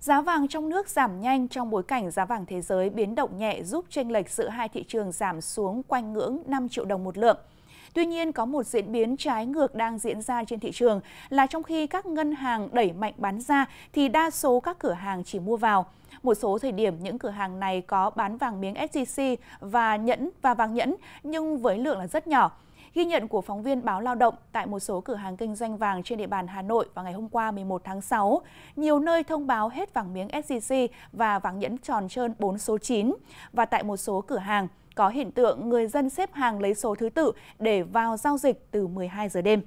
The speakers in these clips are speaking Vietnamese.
Giá vàng trong nước giảm nhanh trong bối cảnh giá vàng thế giới biến động nhẹ giúp chênh lệch giữa hai thị trường giảm xuống quanh ngưỡng 5 triệu đồng một lượng. Tuy nhiên, có một diễn biến trái ngược đang diễn ra trên thị trường là trong khi các ngân hàng đẩy mạnh bán ra thì đa số các cửa hàng chỉ mua vào. Một số thời điểm những cửa hàng này có bán vàng miếng SJC và nhẫn và vàng nhẫn nhưng với lượng là rất nhỏ. Ghi nhận của phóng viên báo Lao động tại một số cửa hàng kinh doanh vàng trên địa bàn Hà Nội vào ngày hôm qua 11 tháng 6, nhiều nơi thông báo hết vàng miếng SJC và vàng nhẫn tròn trơn 4 số 9 và tại một số cửa hàng có hiện tượng người dân xếp hàng lấy số thứ tự để vào giao dịch từ 12 giờ đêm.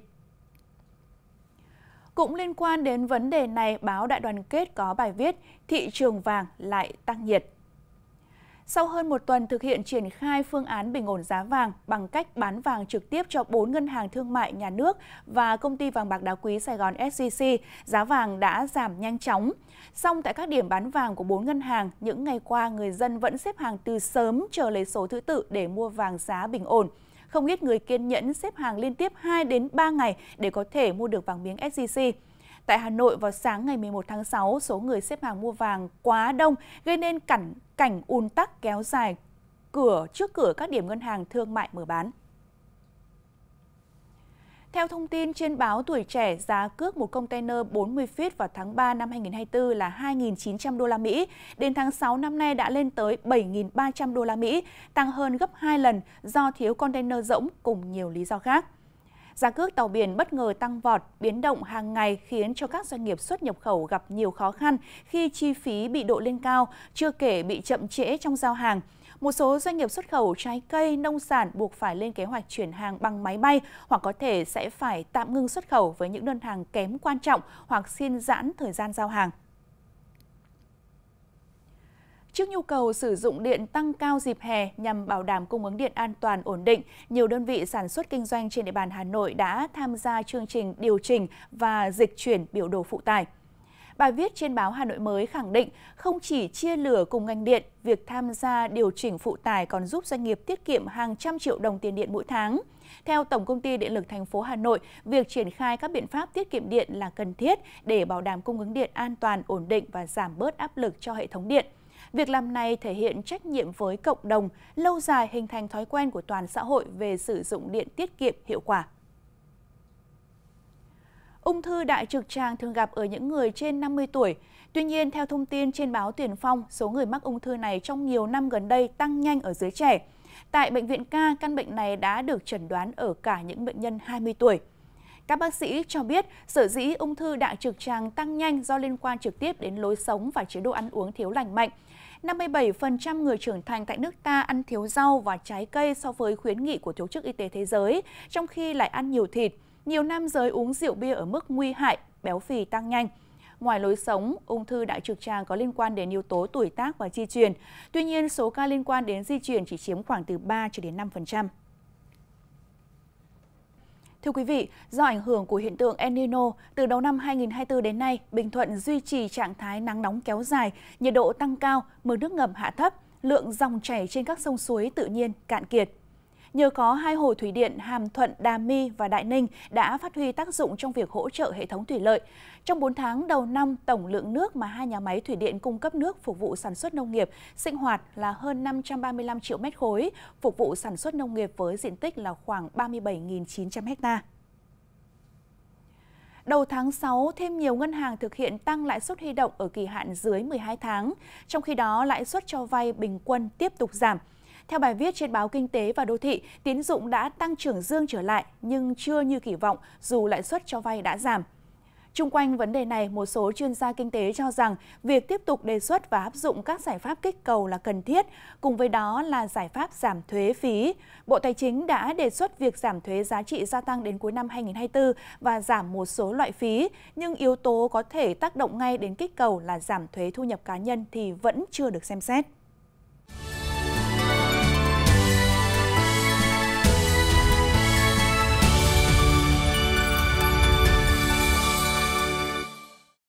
Cũng liên quan đến vấn đề này, báo Đại đoàn kết có bài viết Thị trường vàng lại tăng nhiệt. Sau hơn một tuần thực hiện triển khai phương án bình ổn giá vàng bằng cách bán vàng trực tiếp cho 4 ngân hàng thương mại nhà nước và công ty vàng bạc đá quý Sài Gòn SCC, giá vàng đã giảm nhanh chóng. Song tại các điểm bán vàng của 4 ngân hàng, những ngày qua người dân vẫn xếp hàng từ sớm chờ lấy số thứ tự để mua vàng giá bình ổn. Không ít người kiên nhẫn xếp hàng liên tiếp 2 đến 3 ngày để có thể mua được vàng miếng SCC. Tại Hà Nội vào sáng ngày 11 tháng 6, số người xếp hàng mua vàng quá đông gây nên cảnh cảnh ùn tắc kéo dài cửa trước cửa các điểm ngân hàng thương mại mở bán. Theo thông tin trên báo Tuổi Trẻ, giá cước một container 40 feet vào tháng 3 năm 2024 là 2.900 đô la Mỹ, đến tháng 6 năm nay đã lên tới 7.300 đô la Mỹ, tăng hơn gấp 2 lần do thiếu container rỗng cùng nhiều lý do khác. Giá cước tàu biển bất ngờ tăng vọt, biến động hàng ngày khiến cho các doanh nghiệp xuất nhập khẩu gặp nhiều khó khăn khi chi phí bị độ lên cao, chưa kể bị chậm trễ trong giao hàng. Một số doanh nghiệp xuất khẩu trái cây, nông sản buộc phải lên kế hoạch chuyển hàng bằng máy bay hoặc có thể sẽ phải tạm ngưng xuất khẩu với những đơn hàng kém quan trọng hoặc xin giãn thời gian giao hàng. Trước nhu cầu sử dụng điện tăng cao dịp hè nhằm bảo đảm cung ứng điện an toàn ổn định, nhiều đơn vị sản xuất kinh doanh trên địa bàn Hà Nội đã tham gia chương trình điều chỉnh và dịch chuyển biểu đồ phụ tải. Bài viết trên báo Hà Nội mới khẳng định không chỉ chia lửa cùng ngành điện, việc tham gia điều chỉnh phụ tải còn giúp doanh nghiệp tiết kiệm hàng trăm triệu đồng tiền điện mỗi tháng. Theo Tổng công ty Điện lực thành phố Hà Nội, việc triển khai các biện pháp tiết kiệm điện là cần thiết để bảo đảm cung ứng điện an toàn, ổn định và giảm bớt áp lực cho hệ thống điện. Việc làm này thể hiện trách nhiệm với cộng đồng, lâu dài hình thành thói quen của toàn xã hội về sử dụng điện tiết kiệm hiệu quả. Ung thư đại trực tràng thường gặp ở những người trên 50 tuổi. Tuy nhiên, theo thông tin trên báo Tiền Phong, số người mắc ung thư này trong nhiều năm gần đây tăng nhanh ở dưới trẻ. Tại Bệnh viện ca căn bệnh này đã được chẩn đoán ở cả những bệnh nhân 20 tuổi. Các bác sĩ cho biết sở dĩ ung thư đại trực tràng tăng nhanh do liên quan trực tiếp đến lối sống và chế độ ăn uống thiếu lành mạnh. 57% người trưởng thành tại nước ta ăn thiếu rau và trái cây so với khuyến nghị của Tổ chức Y tế Thế giới, trong khi lại ăn nhiều thịt. Nhiều nam giới uống rượu bia ở mức nguy hại, béo phì tăng nhanh. Ngoài lối sống, ung thư đại trực tràng có liên quan đến yếu tố tuổi tác và di truyền. Tuy nhiên, số ca liên quan đến di truyền chỉ chiếm khoảng từ 3 cho đến 5%. Thưa quý vị, do ảnh hưởng của hiện tượng El Nino, từ đầu năm 2024 đến nay, Bình Thuận duy trì trạng thái nắng nóng kéo dài, nhiệt độ tăng cao, mực nước ngầm hạ thấp, lượng dòng chảy trên các sông suối tự nhiên cạn kiệt. Nhờ có hai hồ thủy điện Hàm Thuận, Đà My và Đại Ninh đã phát huy tác dụng trong việc hỗ trợ hệ thống thủy lợi. Trong 4 tháng đầu năm, tổng lượng nước mà hai nhà máy thủy điện cung cấp nước phục vụ sản xuất nông nghiệp, sinh hoạt là hơn 535 triệu mét khối, phục vụ sản xuất nông nghiệp với diện tích là khoảng 37.900 ha. Đầu tháng 6, thêm nhiều ngân hàng thực hiện tăng lãi suất huy động ở kỳ hạn dưới 12 tháng, trong khi đó lãi suất cho vay bình quân tiếp tục giảm – theo bài viết trên báo Kinh tế và Đô thị, tín dụng đã tăng trưởng dương trở lại nhưng chưa như kỳ vọng dù lãi suất cho vay đã giảm. Trung quanh vấn đề này, một số chuyên gia kinh tế cho rằng việc tiếp tục đề xuất và áp dụng các giải pháp kích cầu là cần thiết, cùng với đó là giải pháp giảm thuế phí. Bộ Tài chính đã đề xuất việc giảm thuế giá trị gia tăng đến cuối năm 2024 và giảm một số loại phí, nhưng yếu tố có thể tác động ngay đến kích cầu là giảm thuế thu nhập cá nhân thì vẫn chưa được xem xét.